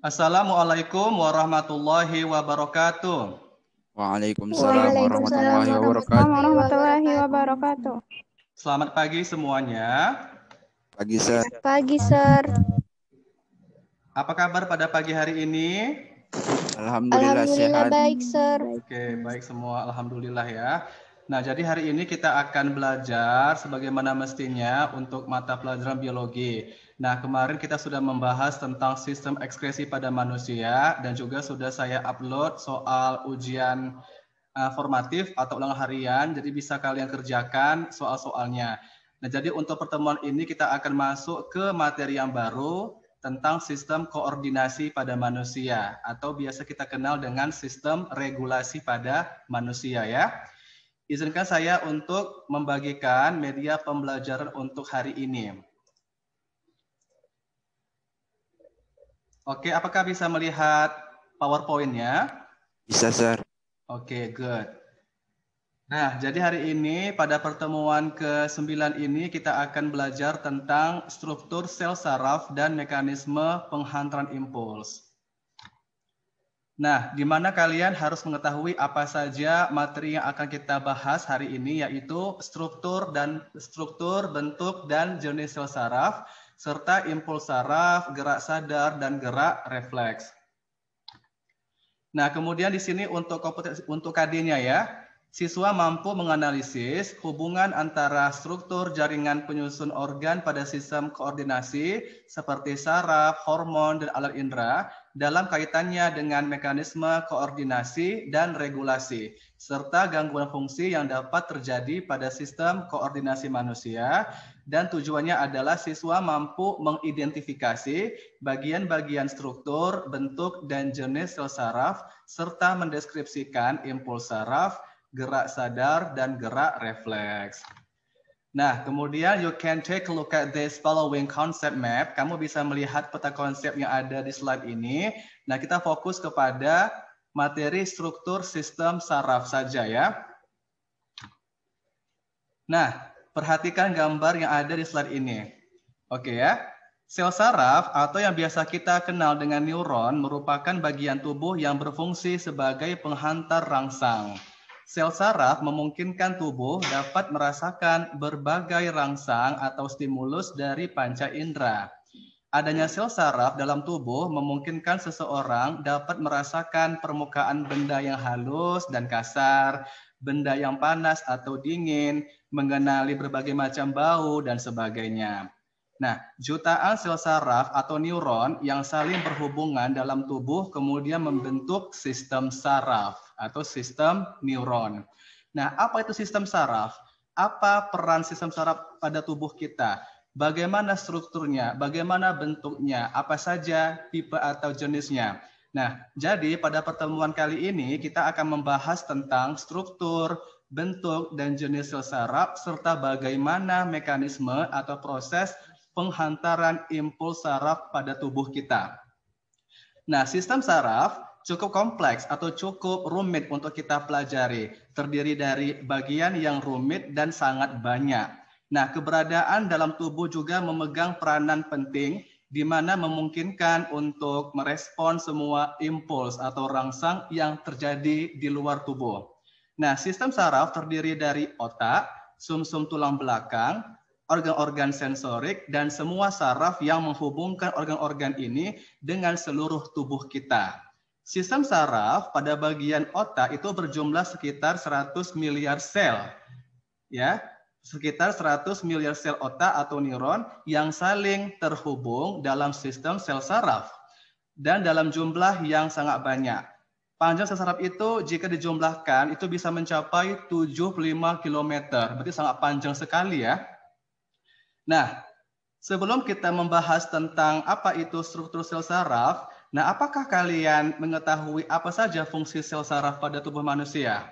Assalamualaikum warahmatullahi wabarakatuh. Waalaikumsalam, warahmatullahi wabarakatuh. wabarakatuh. Selamat pagi semuanya. Pagi, Sir. Pagi, Sir. Apa kabar pada pagi hari ini? Alhamdulillah, Alhamdulillah sehat. baik, Sir. Oke, baik semua. Alhamdulillah ya. Nah, jadi hari ini kita akan belajar sebagaimana mestinya untuk mata pelajaran biologi. Nah, kemarin kita sudah membahas tentang sistem ekskresi pada manusia dan juga sudah saya upload soal ujian uh, formatif atau ulang harian, jadi bisa kalian kerjakan soal-soalnya. Nah, jadi untuk pertemuan ini kita akan masuk ke materi yang baru tentang sistem koordinasi pada manusia atau biasa kita kenal dengan sistem regulasi pada manusia ya izinkan saya untuk membagikan media pembelajaran untuk hari ini. Oke, apakah bisa melihat PowerPoint-nya? Bisa, Sir. Oke, good. Nah, jadi hari ini pada pertemuan ke-9 ini kita akan belajar tentang struktur sel saraf dan mekanisme penghantaran impuls. Nah, di mana kalian harus mengetahui apa saja materi yang akan kita bahas hari ini, yaitu struktur dan struktur, bentuk dan jenis sel saraf, serta impuls saraf, gerak sadar dan gerak refleks. Nah, kemudian di sini untuk kompetensi untuk KD-nya ya, siswa mampu menganalisis hubungan antara struktur jaringan penyusun organ pada sistem koordinasi seperti saraf, hormon, dan alat indera dalam kaitannya dengan mekanisme koordinasi dan regulasi, serta gangguan fungsi yang dapat terjadi pada sistem koordinasi manusia, dan tujuannya adalah siswa mampu mengidentifikasi bagian-bagian struktur, bentuk, dan jenis sel saraf, serta mendeskripsikan impuls saraf, gerak sadar, dan gerak refleks. Nah, kemudian you can take a look at this following concept map. Kamu bisa melihat peta konsep yang ada di slide ini. Nah, kita fokus kepada materi struktur sistem saraf saja ya. Nah, perhatikan gambar yang ada di slide ini. Oke ya. Sel saraf atau yang biasa kita kenal dengan neuron merupakan bagian tubuh yang berfungsi sebagai penghantar rangsang. Sel saraf memungkinkan tubuh dapat merasakan berbagai rangsang atau stimulus dari panca indera. Adanya sel saraf dalam tubuh memungkinkan seseorang dapat merasakan permukaan benda yang halus dan kasar, benda yang panas atau dingin, mengenali berbagai macam bau dan sebagainya. Nah, jutaan sel saraf atau neuron yang saling berhubungan dalam tubuh kemudian membentuk sistem saraf atau sistem neuron. Nah, apa itu sistem saraf? Apa peran sistem saraf pada tubuh kita? Bagaimana strukturnya? Bagaimana bentuknya? Apa saja tipe atau jenisnya? Nah, jadi pada pertemuan kali ini kita akan membahas tentang struktur, bentuk, dan jenis sel saraf serta bagaimana mekanisme atau proses penghantaran impuls saraf pada tubuh kita. Nah, sistem saraf cukup kompleks atau cukup rumit untuk kita pelajari, terdiri dari bagian yang rumit dan sangat banyak. Nah, keberadaan dalam tubuh juga memegang peranan penting di mana memungkinkan untuk merespon semua impuls atau rangsang yang terjadi di luar tubuh. Nah, sistem saraf terdiri dari otak, sumsum tulang belakang, organ-organ sensorik, dan semua saraf yang menghubungkan organ-organ ini dengan seluruh tubuh kita. Sistem saraf pada bagian otak itu berjumlah sekitar 100 miliar sel. Ya, sekitar 100 miliar sel otak atau neuron yang saling terhubung dalam sistem sel saraf dan dalam jumlah yang sangat banyak. Panjang sel saraf itu jika dijumlahkan itu bisa mencapai 75 km. Berarti sangat panjang sekali ya. Nah, sebelum kita membahas tentang apa itu struktur sel saraf, Nah, apakah kalian mengetahui apa saja fungsi sel saraf pada tubuh manusia?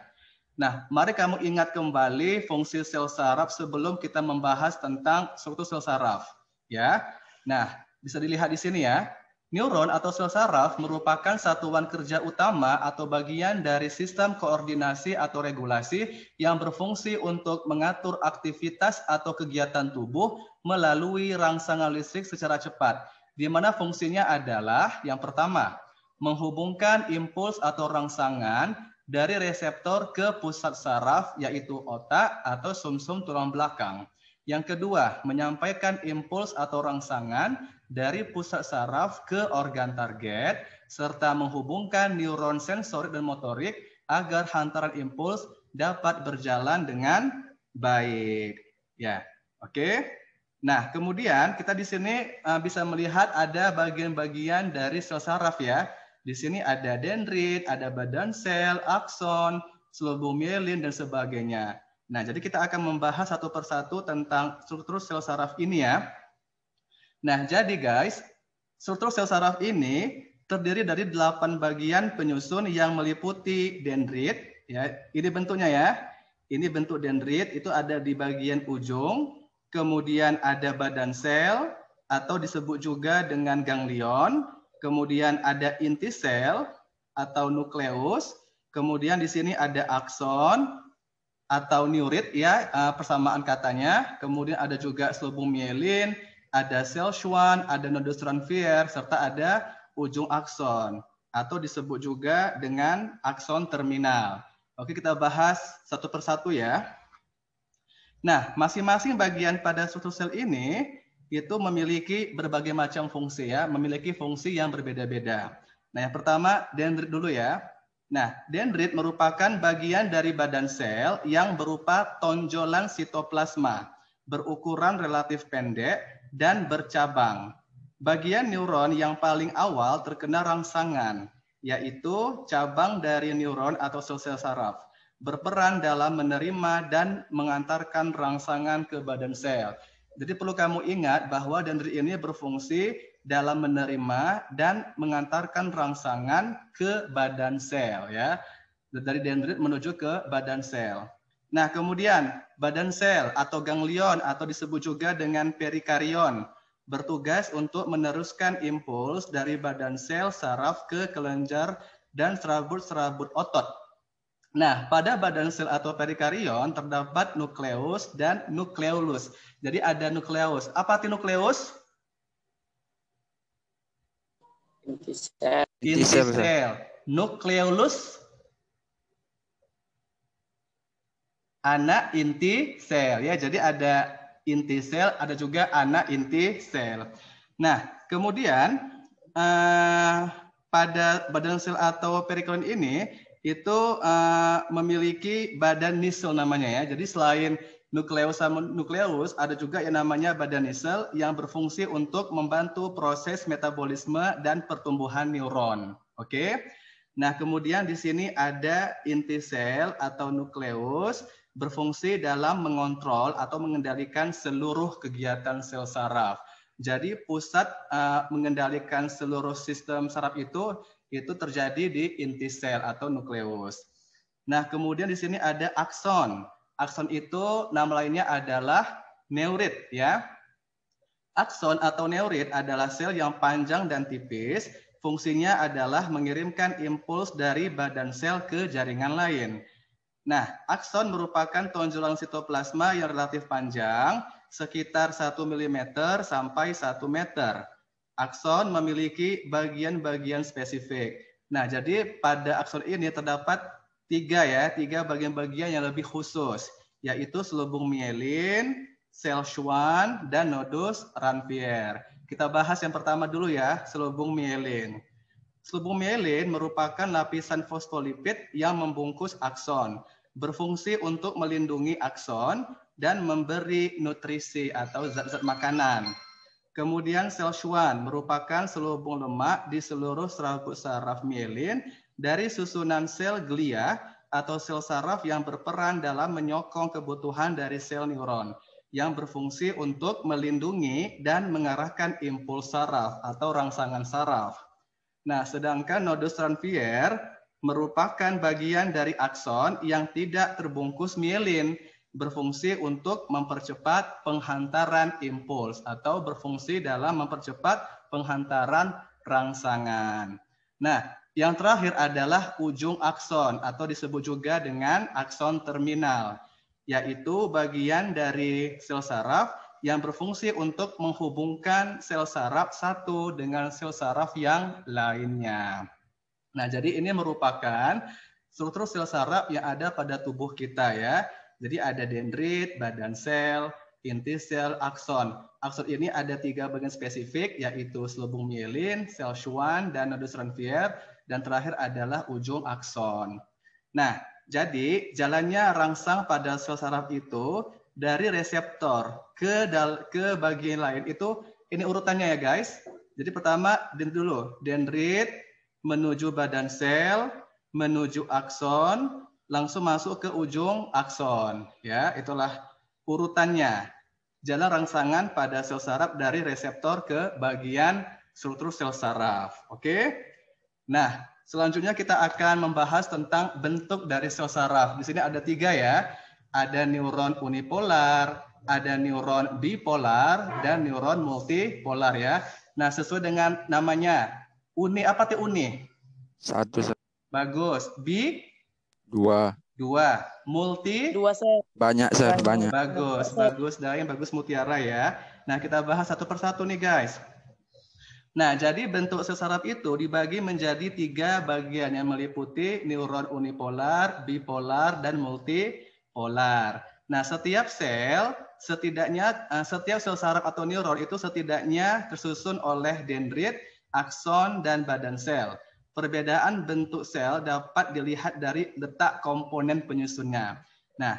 Nah, mari kamu ingat kembali fungsi sel saraf sebelum kita membahas tentang struktur sel saraf, ya. Nah, bisa dilihat di sini ya. Neuron atau sel saraf merupakan satuan kerja utama atau bagian dari sistem koordinasi atau regulasi yang berfungsi untuk mengatur aktivitas atau kegiatan tubuh melalui rangsangan listrik secara cepat di mana fungsinya adalah yang pertama, menghubungkan impuls atau rangsangan dari reseptor ke pusat saraf yaitu otak atau sumsum -sum tulang belakang. Yang kedua, menyampaikan impuls atau rangsangan dari pusat saraf ke organ target serta menghubungkan neuron sensorik dan motorik agar hantaran impuls dapat berjalan dengan baik. Ya, oke. Okay? Nah, kemudian kita di sini eh, bisa melihat ada bagian-bagian dari sel saraf ya. Di sini ada dendrit, ada badan sel, akson, selubung mielin dan sebagainya. Nah, jadi kita akan membahas satu persatu tentang struktur sel saraf ini ya. Nah, jadi guys, struktur sel saraf ini terdiri dari delapan bagian penyusun yang meliputi dendrit ya. Ini bentuknya ya. Ini bentuk dendrit itu ada di bagian ujung, kemudian ada badan sel atau disebut juga dengan ganglion, kemudian ada inti sel atau nukleus, kemudian di sini ada akson atau neurit ya eh, persamaan katanya, kemudian ada juga selubung mielin, ada sel Schwann, ada nodus Ranvier serta ada ujung akson atau disebut juga dengan akson terminal. Oke, kita bahas satu persatu ya. Nah, masing-masing bagian pada suatu sel ini itu memiliki berbagai macam fungsi ya, memiliki fungsi yang berbeda-beda. Nah, yang pertama dendrit dulu ya. Nah, dendrit merupakan bagian dari badan sel yang berupa tonjolan sitoplasma, berukuran relatif pendek dan bercabang. Bagian neuron yang paling awal terkena rangsangan, yaitu cabang dari neuron atau sel-sel saraf berperan dalam menerima dan mengantarkan rangsangan ke badan sel. Jadi perlu kamu ingat bahwa dendrit ini berfungsi dalam menerima dan mengantarkan rangsangan ke badan sel ya. Dari dendrit menuju ke badan sel. Nah, kemudian badan sel atau ganglion atau disebut juga dengan perikarion bertugas untuk meneruskan impuls dari badan sel saraf ke kelenjar dan serabut-serabut otot Nah, pada badan sel atau perikarion terdapat nukleus dan nukleolus. Jadi ada nukleus. Apa arti nukleus? Inti sel. Inti sel. Nukleolus anak inti sel ya. Jadi ada inti sel, ada juga anak inti sel. Nah, kemudian eh, pada badan sel atau perikarion ini itu uh, memiliki badan nisel namanya ya. Jadi selain nukleus sama nukleus ada juga yang namanya badan nisel yang berfungsi untuk membantu proses metabolisme dan pertumbuhan neuron. Oke. Okay? Nah, kemudian di sini ada inti sel atau nukleus berfungsi dalam mengontrol atau mengendalikan seluruh kegiatan sel saraf. Jadi pusat uh, mengendalikan seluruh sistem saraf itu itu terjadi di inti sel atau nukleus. Nah, kemudian di sini ada akson. Akson itu nama lainnya adalah neurit ya. Akson atau neurit adalah sel yang panjang dan tipis. Fungsinya adalah mengirimkan impuls dari badan sel ke jaringan lain. Nah, akson merupakan tonjolan sitoplasma yang relatif panjang, sekitar 1 mm sampai 1 meter. Akson memiliki bagian-bagian spesifik. Nah, jadi pada akson ini terdapat tiga ya, tiga bagian-bagian yang lebih khusus, yaitu selubung mielin, sel Schwann, dan nodus Ranvier. Kita bahas yang pertama dulu ya, selubung mielin. Selubung mielin merupakan lapisan fosfolipid yang membungkus akson, berfungsi untuk melindungi akson dan memberi nutrisi atau zat-zat makanan. Kemudian sel Schwann merupakan selubung lemak di seluruh serabut saraf mielin dari susunan sel glia atau sel saraf yang berperan dalam menyokong kebutuhan dari sel neuron yang berfungsi untuk melindungi dan mengarahkan impuls saraf atau rangsangan saraf. Nah, sedangkan nodus Ranvier merupakan bagian dari akson yang tidak terbungkus mielin berfungsi untuk mempercepat penghantaran impuls atau berfungsi dalam mempercepat penghantaran rangsangan. Nah, yang terakhir adalah ujung akson atau disebut juga dengan akson terminal, yaitu bagian dari sel saraf yang berfungsi untuk menghubungkan sel saraf satu dengan sel saraf yang lainnya. Nah, jadi ini merupakan struktur sel saraf yang ada pada tubuh kita ya. Jadi ada dendrit, badan sel, inti sel, akson. Akson ini ada tiga bagian spesifik, yaitu selubung mielin, sel Schwann, dan nodus Ranvier, dan terakhir adalah ujung akson. Nah, jadi jalannya rangsang pada sel saraf itu dari reseptor ke dal ke bagian lain itu ini urutannya ya guys. Jadi pertama dendrit dulu, dendrit menuju badan sel, menuju akson, langsung masuk ke ujung akson. Ya, itulah urutannya. Jalan rangsangan pada sel saraf dari reseptor ke bagian struktur sel saraf. Oke? Nah, selanjutnya kita akan membahas tentang bentuk dari sel saraf. Di sini ada tiga ya. Ada neuron unipolar, ada neuron bipolar, dan neuron multipolar ya. Nah, sesuai dengan namanya. Uni apa tuh uni? Satu. Bagus. Bi Dua. Dua. Multi. Dua set. Banyak set, banyak. Bagus, bagus. dah yang bagus mutiara ya. Nah, kita bahas satu persatu nih guys. Nah, jadi bentuk sesarap itu dibagi menjadi tiga bagian yang meliputi neuron unipolar, bipolar, dan multipolar. Nah, setiap sel setidaknya eh, setiap sel saraf atau neuron itu setidaknya tersusun oleh dendrit, akson, dan badan sel. Perbedaan bentuk sel dapat dilihat dari letak komponen penyusunnya. Nah,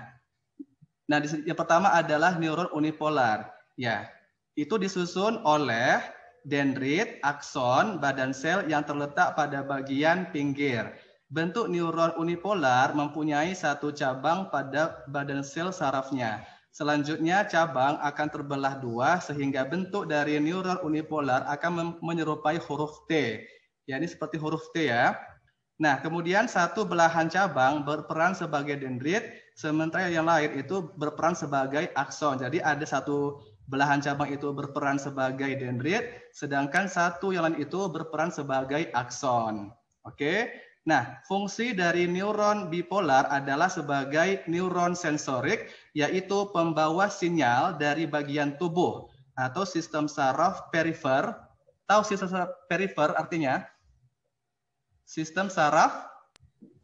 nah yang pertama adalah neuron unipolar. Ya, itu disusun oleh dendrit, akson, badan sel yang terletak pada bagian pinggir. Bentuk neuron unipolar mempunyai satu cabang pada badan sel sarafnya. Selanjutnya, cabang akan terbelah dua sehingga bentuk dari neuron unipolar akan menyerupai huruf T Ya, ini seperti huruf T ya. Nah, kemudian satu belahan cabang berperan sebagai dendrit, sementara yang lain itu berperan sebagai akson. Jadi ada satu belahan cabang itu berperan sebagai dendrit, sedangkan satu yang lain itu berperan sebagai akson. Oke. Nah, fungsi dari neuron bipolar adalah sebagai neuron sensorik, yaitu pembawa sinyal dari bagian tubuh atau sistem saraf perifer. Tahu sistem saraf perifer artinya? Sistem saraf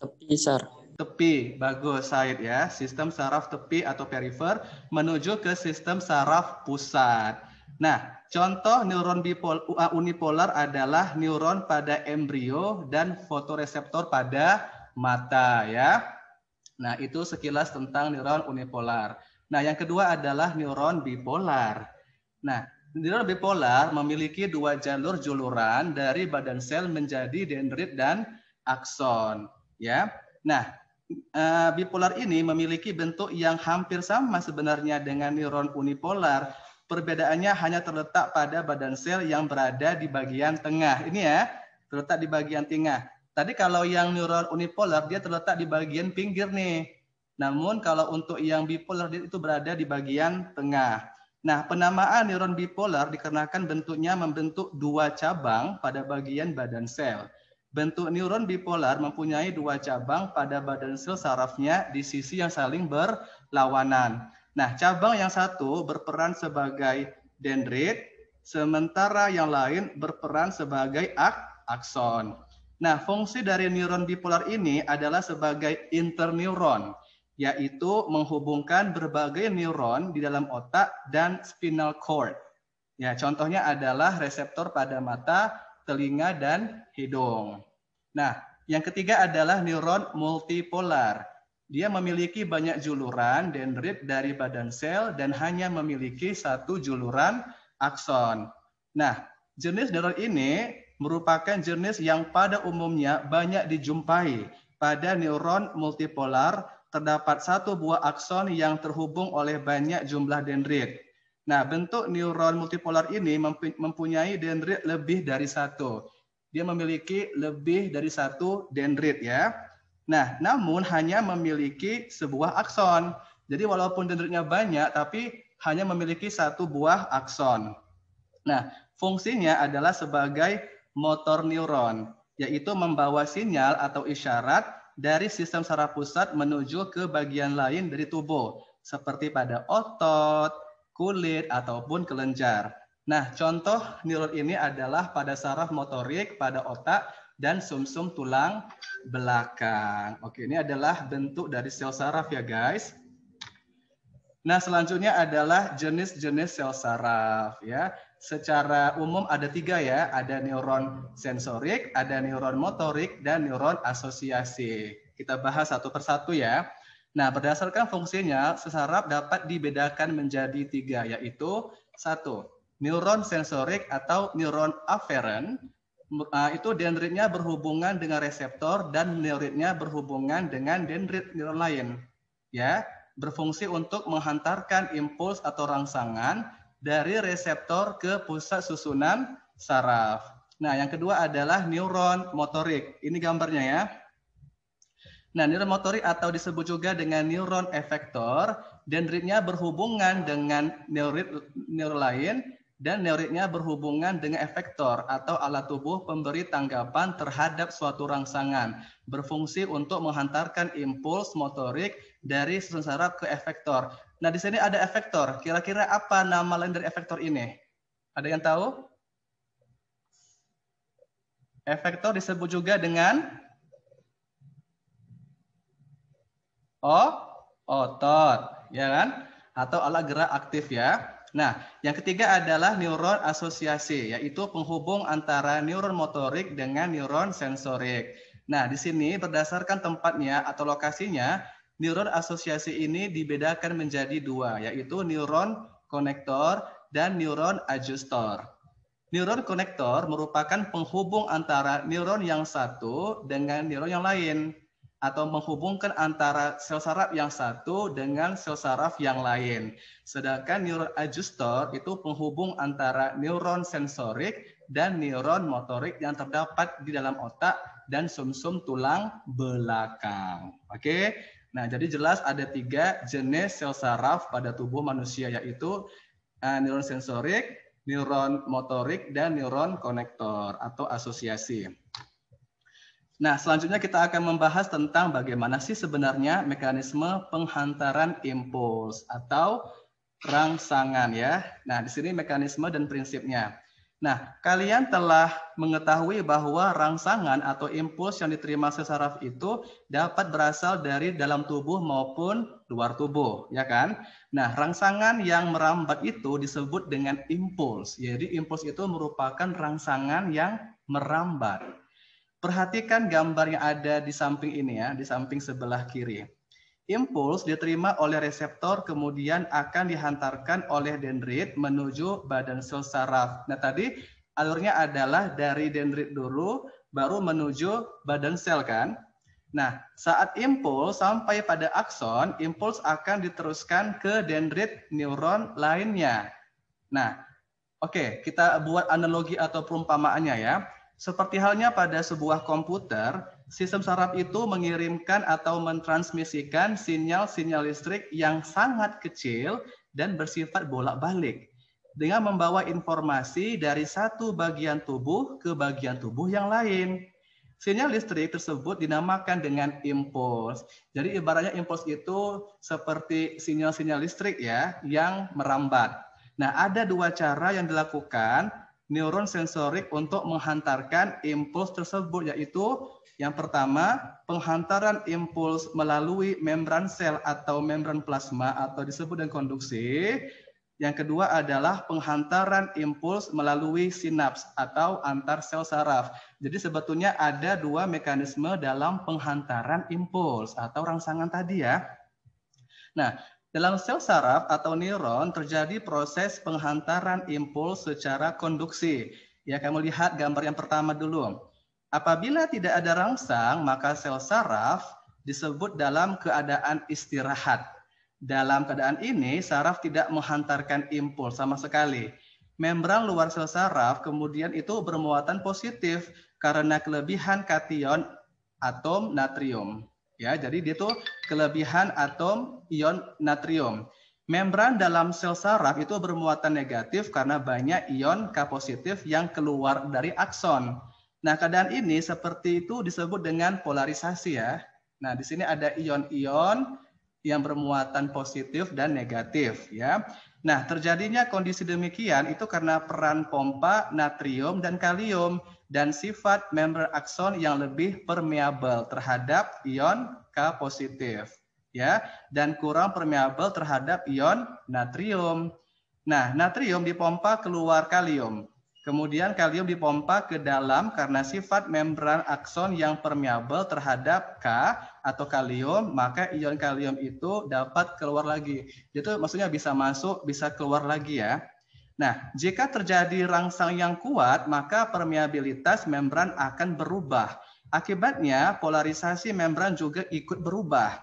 tepi sar. Tepi, bagus Said ya. Sistem saraf tepi atau perifer menuju ke sistem saraf pusat. Nah, contoh neuron bipol, unipolar adalah neuron pada embrio dan fotoreseptor pada mata ya. Nah, itu sekilas tentang neuron unipolar. Nah, yang kedua adalah neuron bipolar. Nah, Dendrit bipolar memiliki dua jalur juluran dari badan sel menjadi dendrit dan akson. Ya, nah eh, bipolar ini memiliki bentuk yang hampir sama sebenarnya dengan neuron unipolar. Perbedaannya hanya terletak pada badan sel yang berada di bagian tengah. Ini ya, terletak di bagian tengah. Tadi kalau yang neuron unipolar dia terletak di bagian pinggir nih. Namun kalau untuk yang bipolar dia itu berada di bagian tengah. Nah, penamaan neuron bipolar dikarenakan bentuknya membentuk dua cabang pada bagian badan sel. Bentuk neuron bipolar mempunyai dua cabang pada badan sel sarafnya di sisi yang saling berlawanan. Nah, cabang yang satu berperan sebagai dendrit, sementara yang lain berperan sebagai ak akson. Nah, fungsi dari neuron bipolar ini adalah sebagai interneuron yaitu menghubungkan berbagai neuron di dalam otak dan spinal cord. Ya, contohnya adalah reseptor pada mata, telinga, dan hidung. Nah, yang ketiga adalah neuron multipolar. Dia memiliki banyak juluran dendrit dari badan sel dan hanya memiliki satu juluran akson. Nah, jenis neuron ini merupakan jenis yang pada umumnya banyak dijumpai pada neuron multipolar terdapat satu buah akson yang terhubung oleh banyak jumlah dendrit. Nah, bentuk neuron multipolar ini mempunyai dendrit lebih dari satu. Dia memiliki lebih dari satu dendrit ya. Nah, namun hanya memiliki sebuah akson. Jadi walaupun dendritnya banyak, tapi hanya memiliki satu buah akson. Nah, fungsinya adalah sebagai motor neuron, yaitu membawa sinyal atau isyarat dari sistem saraf pusat menuju ke bagian lain dari tubuh, seperti pada otot, kulit, ataupun kelenjar. Nah, contoh neuron ini adalah pada saraf motorik, pada otak, dan sumsum -sum tulang belakang. Oke, ini adalah bentuk dari sel saraf ya guys. Nah, selanjutnya adalah jenis-jenis sel saraf ya secara umum ada tiga ya, ada neuron sensorik, ada neuron motorik, dan neuron asosiasi. Kita bahas satu persatu ya. Nah, berdasarkan fungsinya, sesarap dapat dibedakan menjadi tiga, yaitu satu, neuron sensorik atau neuron aferen, ah, itu dendritnya berhubungan dengan reseptor dan neuritnya berhubungan dengan dendrit neuron lain. Ya, berfungsi untuk menghantarkan impuls atau rangsangan dari reseptor ke pusat susunan saraf. Nah, yang kedua adalah neuron motorik. Ini gambarnya ya. Nah, neuron motorik atau disebut juga dengan neuron efektor, dendritnya berhubungan dengan neurit neuron lain dan neuritnya berhubungan dengan efektor atau alat tubuh pemberi tanggapan terhadap suatu rangsangan, berfungsi untuk menghantarkan impuls motorik dari susun saraf ke efektor. Nah, di sini ada efektor. Kira-kira apa nama lain dari efektor ini? Ada yang tahu? Efektor disebut juga dengan O, otot, ya kan? Atau alat gerak aktif ya. Nah, yang ketiga adalah neuron asosiasi, yaitu penghubung antara neuron motorik dengan neuron sensorik. Nah, di sini berdasarkan tempatnya atau lokasinya, Neuron asosiasi ini dibedakan menjadi dua, yaitu neuron konektor dan neuron adjustor. Neuron konektor merupakan penghubung antara neuron yang satu dengan neuron yang lain atau menghubungkan antara sel saraf yang satu dengan sel saraf yang lain. Sedangkan neuron adjustor itu penghubung antara neuron sensorik dan neuron motorik yang terdapat di dalam otak dan sumsum -sum tulang belakang. Oke, Nah, jadi jelas ada tiga jenis sel saraf pada tubuh manusia, yaitu uh, neuron sensorik, neuron motorik, dan neuron konektor atau asosiasi. Nah, selanjutnya kita akan membahas tentang bagaimana sih sebenarnya mekanisme penghantaran impuls atau rangsangan ya. Nah, di sini mekanisme dan prinsipnya. Nah, kalian telah mengetahui bahwa rangsangan atau impuls yang diterima sesaraf itu dapat berasal dari dalam tubuh maupun luar tubuh, ya kan? Nah, rangsangan yang merambat itu disebut dengan impuls. Jadi, impuls itu merupakan rangsangan yang merambat. Perhatikan gambar yang ada di samping ini ya, di samping sebelah kiri. Impuls diterima oleh reseptor kemudian akan dihantarkan oleh dendrit menuju badan sel saraf. Nah tadi alurnya adalah dari dendrit dulu baru menuju badan sel kan. Nah saat impuls sampai pada akson, impuls akan diteruskan ke dendrit neuron lainnya. Nah oke okay, kita buat analogi atau perumpamaannya ya. Seperti halnya pada sebuah komputer, sistem saraf itu mengirimkan atau mentransmisikan sinyal-sinyal listrik yang sangat kecil dan bersifat bolak-balik dengan membawa informasi dari satu bagian tubuh ke bagian tubuh yang lain. Sinyal listrik tersebut dinamakan dengan impuls. Jadi ibaratnya impuls itu seperti sinyal-sinyal listrik ya yang merambat. Nah, ada dua cara yang dilakukan neuron sensorik untuk menghantarkan impuls tersebut yaitu yang pertama penghantaran impuls melalui membran sel atau membran plasma atau disebut dengan konduksi. Yang kedua adalah penghantaran impuls melalui sinaps atau antar sel saraf. Jadi sebetulnya ada dua mekanisme dalam penghantaran impuls atau rangsangan tadi ya. Nah, dalam sel saraf atau neuron terjadi proses penghantaran impuls secara konduksi. Ya, kamu lihat gambar yang pertama dulu. Apabila tidak ada rangsang, maka sel saraf disebut dalam keadaan istirahat. Dalam keadaan ini, saraf tidak menghantarkan impuls sama sekali. Membran luar sel saraf kemudian itu bermuatan positif karena kelebihan kation atom natrium. Ya, jadi dia itu kelebihan atom ion natrium. Membran dalam sel saraf itu bermuatan negatif karena banyak ion K positif yang keluar dari akson. Nah, keadaan ini seperti itu disebut dengan polarisasi ya. Nah, di sini ada ion-ion yang bermuatan positif dan negatif ya. Nah, terjadinya kondisi demikian itu karena peran pompa natrium dan kalium dan sifat member akson yang lebih permeabel terhadap ion K positif ya dan kurang permeabel terhadap ion natrium. Nah, natrium dipompa keluar kalium. Kemudian kalium dipompa ke dalam karena sifat membran akson yang permeabel terhadap K atau kalium, maka ion kalium itu dapat keluar lagi. Itu maksudnya bisa masuk, bisa keluar lagi ya. Nah, jika terjadi rangsang yang kuat, maka permeabilitas membran akan berubah. Akibatnya, polarisasi membran juga ikut berubah.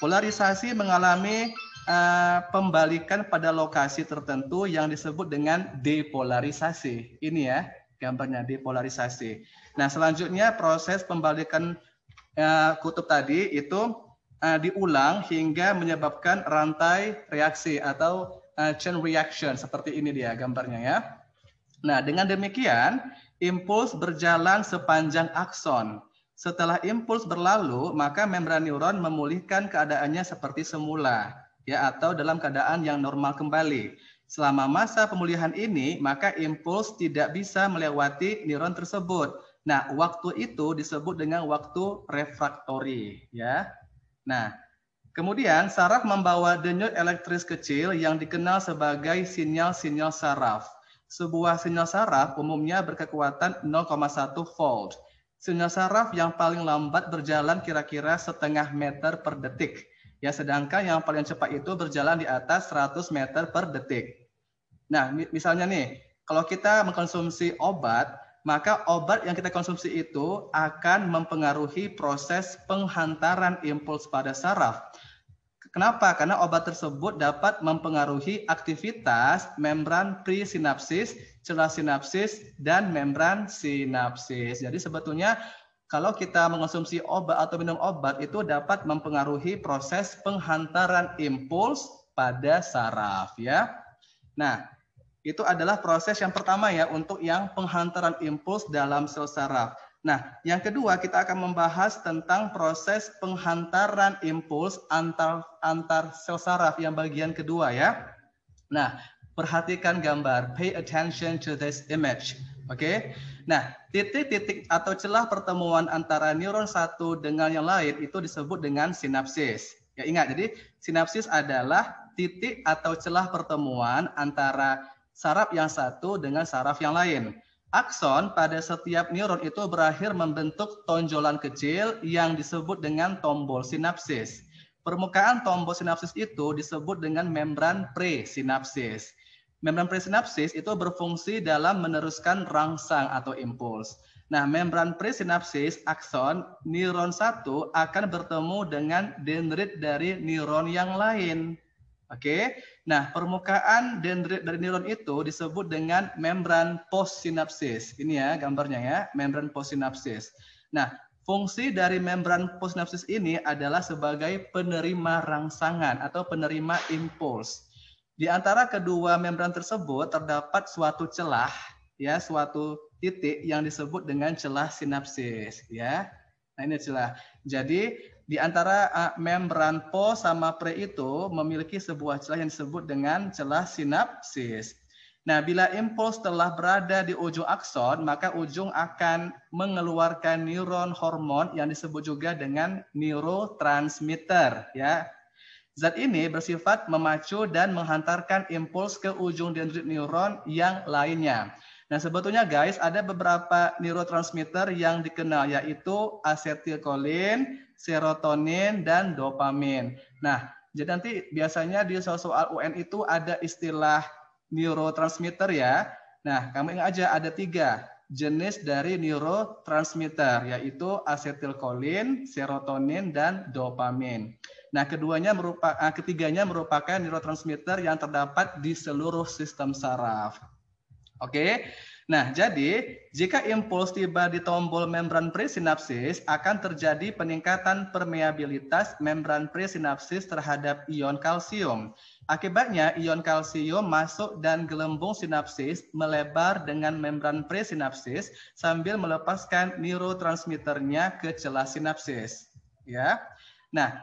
Polarisasi mengalami uh, pembalikan pada lokasi tertentu yang disebut dengan depolarisasi. Ini ya, gambarnya depolarisasi. Nah, selanjutnya proses pembalikan uh, kutub tadi itu eh, diulang hingga menyebabkan rantai reaksi atau uh, chain reaction seperti ini dia gambarnya ya. Nah, dengan demikian impuls berjalan sepanjang akson. Setelah impuls berlalu, maka membran neuron memulihkan keadaannya seperti semula ya atau dalam keadaan yang normal kembali. Selama masa pemulihan ini, maka impuls tidak bisa melewati neuron tersebut. Nah, waktu itu disebut dengan waktu refraktori, ya. Nah, Kemudian saraf membawa denyut elektris kecil yang dikenal sebagai sinyal-sinyal saraf. Sebuah sinyal saraf umumnya berkekuatan 0,1 volt. Sinyal saraf yang paling lambat berjalan kira-kira setengah meter per detik. Ya, sedangkan yang paling cepat itu berjalan di atas 100 meter per detik. Nah, misalnya nih, kalau kita mengkonsumsi obat, maka obat yang kita konsumsi itu akan mempengaruhi proses penghantaran impuls pada saraf. Kenapa? Karena obat tersebut dapat mempengaruhi aktivitas membran presinapsis, celah sinapsis, dan membran sinapsis. Jadi sebetulnya kalau kita mengonsumsi obat atau minum obat itu dapat mempengaruhi proses penghantaran impuls pada saraf ya. Nah, itu adalah proses yang pertama ya untuk yang penghantaran impuls dalam sel saraf. Nah, yang kedua kita akan membahas tentang proses penghantaran impuls antar antar sel saraf yang bagian kedua ya. Nah, perhatikan gambar. Pay attention to this image. Oke. Okay? Nah, titik-titik atau celah pertemuan antara neuron satu dengan yang lain itu disebut dengan sinapsis. Ya ingat, jadi sinapsis adalah titik atau celah pertemuan antara saraf yang satu dengan saraf yang lain. Akson pada setiap neuron itu berakhir membentuk tonjolan kecil yang disebut dengan tombol sinapsis. Permukaan tombol sinapsis itu disebut dengan membran presinapsis. Membran presinapsis itu berfungsi dalam meneruskan rangsang atau impuls. Nah, membran presinapsis akson neuron satu akan bertemu dengan dendrit dari neuron yang lain. Oke. Okay? Nah, permukaan dendrit dari neuron itu disebut dengan membran postsinapsis. Ini ya gambarnya ya, membran postsinapsis. Nah, fungsi dari membran postsinapsis ini adalah sebagai penerima rangsangan atau penerima impuls. Di antara kedua membran tersebut terdapat suatu celah, ya, suatu titik yang disebut dengan celah sinapsis, ya. Nah, ini celah. Jadi, di antara uh, membran po sama pre itu memiliki sebuah celah yang disebut dengan celah sinapsis. Nah, bila impuls telah berada di ujung akson, maka ujung akan mengeluarkan neuron hormon yang disebut juga dengan neurotransmitter, ya. Zat ini bersifat memacu dan menghantarkan impuls ke ujung dendrit neuron yang lainnya. Nah, sebetulnya guys, ada beberapa neurotransmitter yang dikenal yaitu asetilkolin, serotonin, dan dopamin. Nah, jadi nanti biasanya di soal-soal UN itu ada istilah neurotransmitter ya. Nah, kamu ingat aja ada tiga jenis dari neurotransmitter, yaitu asetilkolin, serotonin, dan dopamin. Nah, keduanya merupakan eh, ketiganya merupakan neurotransmitter yang terdapat di seluruh sistem saraf. Oke. Nah, jadi jika impuls tiba di tombol membran presinapsis, akan terjadi peningkatan permeabilitas membran presinapsis terhadap ion kalsium. Akibatnya, ion kalsium masuk dan gelembung sinapsis melebar dengan membran presinapsis sambil melepaskan neurotransmitternya ke celah sinapsis. Ya. Nah,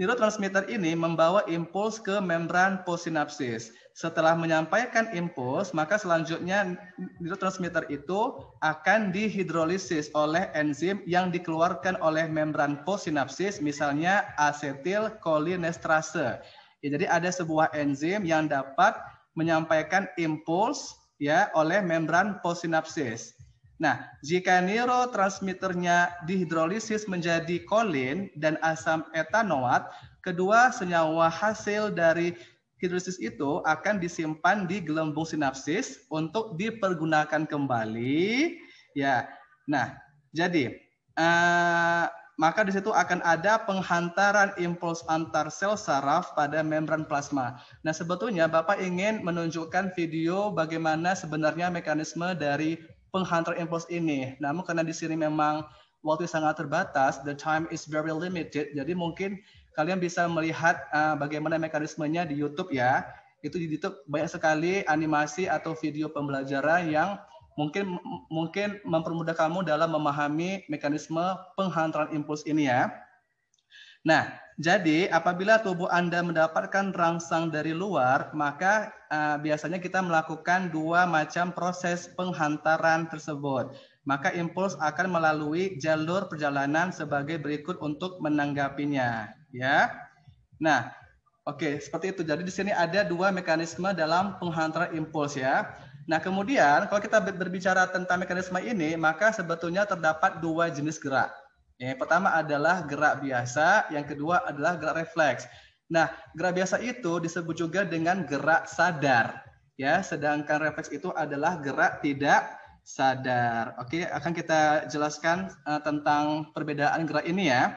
Neurotransmitter ini membawa impuls ke membran postsinapsis. Setelah menyampaikan impuls, maka selanjutnya neurotransmitter itu akan dihidrolisis oleh enzim yang dikeluarkan oleh membran postsinapsis, misalnya acetilcholinesterase. Ya, jadi ada sebuah enzim yang dapat menyampaikan impuls ya oleh membran postsinapsis. Nah, jika neurotransmitternya dihidrolisis menjadi kolin dan asam etanoat, kedua senyawa hasil dari hidrolisis itu akan disimpan di gelembung sinapsis untuk dipergunakan kembali. Ya, nah jadi uh, maka di situ akan ada penghantaran impuls antar sel saraf pada membran plasma. Nah, sebetulnya Bapak ingin menunjukkan video bagaimana sebenarnya mekanisme dari penghantar impuls ini. Namun karena di sini memang waktu sangat terbatas, the time is very limited. Jadi mungkin kalian bisa melihat uh, bagaimana mekanismenya di YouTube ya. Itu di YouTube banyak sekali animasi atau video pembelajaran yang mungkin mungkin mempermudah kamu dalam memahami mekanisme penghantaran impuls ini ya. Nah, jadi apabila tubuh Anda mendapatkan rangsang dari luar, maka uh, biasanya kita melakukan dua macam proses penghantaran tersebut. Maka impuls akan melalui jalur perjalanan sebagai berikut untuk menanggapinya, ya. Nah, oke, okay, seperti itu. Jadi di sini ada dua mekanisme dalam penghantaran impuls ya. Nah, kemudian kalau kita berbicara tentang mekanisme ini, maka sebetulnya terdapat dua jenis gerak. Yang pertama adalah gerak biasa, yang kedua adalah gerak refleks. Nah, gerak biasa itu disebut juga dengan gerak sadar. Ya, sedangkan refleks itu adalah gerak tidak sadar. Oke, akan kita jelaskan uh, tentang perbedaan gerak ini ya.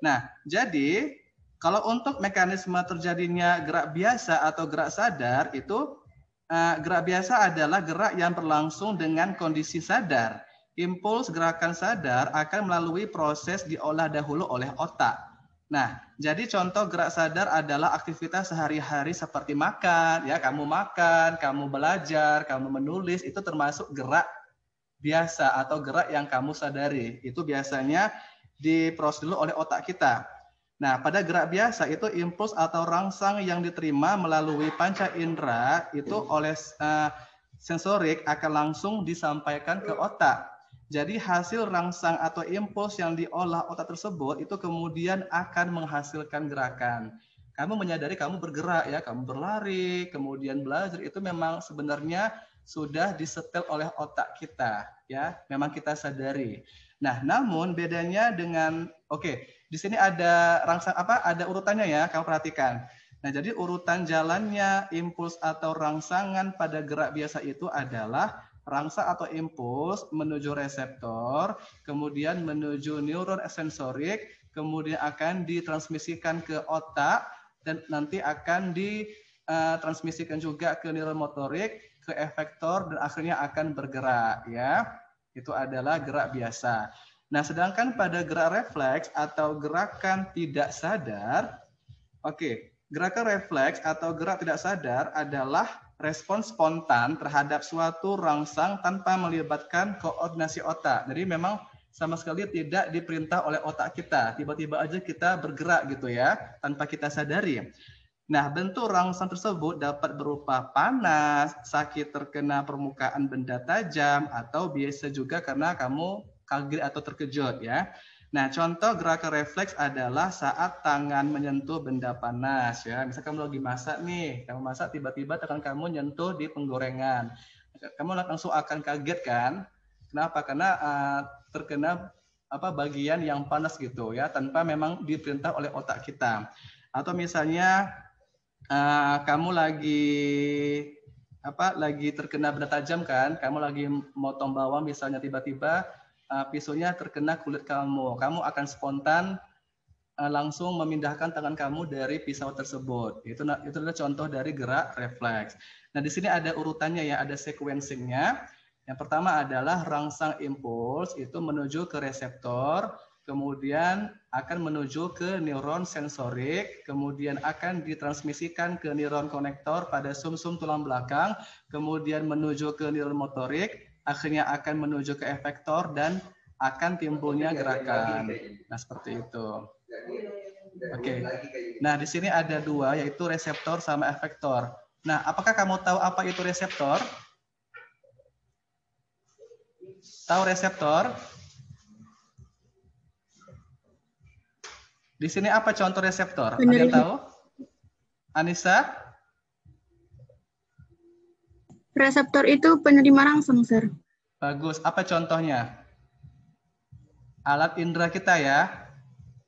Nah, jadi kalau untuk mekanisme terjadinya gerak biasa atau gerak sadar itu uh, gerak biasa adalah gerak yang berlangsung dengan kondisi sadar. Impuls gerakan sadar akan melalui proses diolah dahulu oleh otak Nah, jadi contoh gerak sadar adalah aktivitas sehari-hari seperti makan, ya kamu makan, kamu belajar, kamu menulis, itu termasuk gerak biasa atau gerak yang kamu sadari. Itu biasanya diproses dulu oleh otak kita. Nah, pada gerak biasa itu impuls atau rangsang yang diterima melalui panca indera itu oleh uh, sensorik akan langsung disampaikan ke otak. Jadi hasil rangsang atau impuls yang diolah otak tersebut itu kemudian akan menghasilkan gerakan. Kamu menyadari kamu bergerak ya, kamu berlari, kemudian belajar itu memang sebenarnya sudah disetel oleh otak kita ya, memang kita sadari. Nah, namun bedanya dengan oke, okay, di sini ada rangsang apa? Ada urutannya ya, kamu perhatikan. Nah, jadi urutan jalannya impuls atau rangsangan pada gerak biasa itu adalah rangsa atau impuls menuju reseptor, kemudian menuju neuron sensorik, kemudian akan ditransmisikan ke otak dan nanti akan ditransmisikan eh, juga ke neuron motorik, ke efektor dan akhirnya akan bergerak ya. Itu adalah gerak biasa. Nah, sedangkan pada gerak refleks atau gerakan tidak sadar, oke, okay, gerakan refleks atau gerak tidak sadar adalah respon spontan terhadap suatu rangsang tanpa melibatkan koordinasi otak. Jadi memang sama sekali tidak diperintah oleh otak kita. Tiba-tiba aja kita bergerak gitu ya, tanpa kita sadari. Nah, bentuk rangsang tersebut dapat berupa panas, sakit terkena permukaan benda tajam, atau biasa juga karena kamu kaget atau terkejut ya. Nah, contoh gerakan refleks adalah saat tangan menyentuh benda panas ya. Misalkan kamu lagi masak nih, kamu masak tiba-tiba tangan kamu nyentuh di penggorengan. Kamu langsung akan kaget kan? Kenapa? Karena uh, terkena apa bagian yang panas gitu ya, tanpa memang diperintah oleh otak kita. Atau misalnya uh, kamu lagi apa lagi terkena benda tajam kan? Kamu lagi motong bawang misalnya tiba-tiba uh, pisaunya terkena kulit kamu. Kamu akan spontan uh, langsung memindahkan tangan kamu dari pisau tersebut. Itu itu adalah contoh dari gerak refleks. Nah, di sini ada urutannya ya, ada sequencingnya. Yang pertama adalah rangsang impuls itu menuju ke reseptor, kemudian akan menuju ke neuron sensorik, kemudian akan ditransmisikan ke neuron konektor pada sumsum -sum tulang belakang, kemudian menuju ke neuron motorik, akhirnya akan menuju ke efektor dan akan timbulnya gerakan. Gitu. Nah, seperti itu. Oke. Okay. Gitu. Gitu. Nah, di sini ada dua, yaitu reseptor sama efektor. Nah, apakah kamu tahu apa itu reseptor? Tahu reseptor? Di sini apa contoh reseptor? Ada yang tahu? Anissa? Reseptor itu penerima langsung, Sir. Bagus. Apa contohnya? Alat indera kita ya.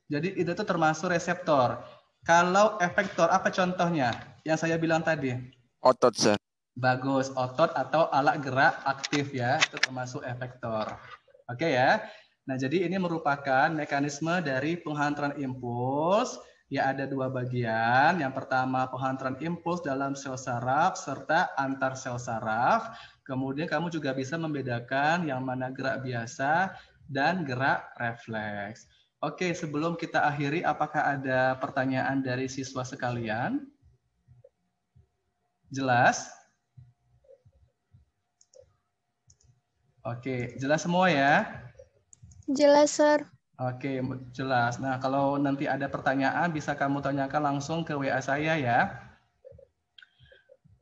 Jadi itu tuh termasuk reseptor. Kalau efektor, apa contohnya? Yang saya bilang tadi. Otot, Sir. Bagus. Otot atau alat gerak aktif ya. Itu termasuk efektor. Oke okay, ya. Nah, jadi ini merupakan mekanisme dari penghantaran impuls ya ada dua bagian. Yang pertama penghantaran impuls dalam sel saraf serta antar sel saraf. Kemudian kamu juga bisa membedakan yang mana gerak biasa dan gerak refleks. Oke, sebelum kita akhiri, apakah ada pertanyaan dari siswa sekalian? Jelas? Oke, jelas semua ya? Jelas, Sir. Oke, jelas. Nah, kalau nanti ada pertanyaan bisa kamu tanyakan langsung ke WA saya ya.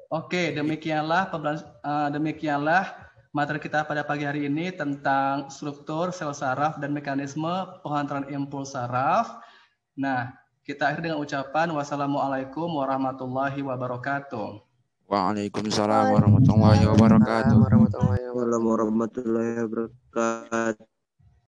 Oke, demikianlah eh, demikianlah materi kita pada pagi hari ini tentang struktur sel saraf dan mekanisme penghantaran impuls saraf. Nah, kita akhir dengan ucapan wassalamualaikum warahmatullahi wabarakatuh. Waalaikumsalam warahmatullahi wabarakatuh. Warahmatullahi wabarakatuh.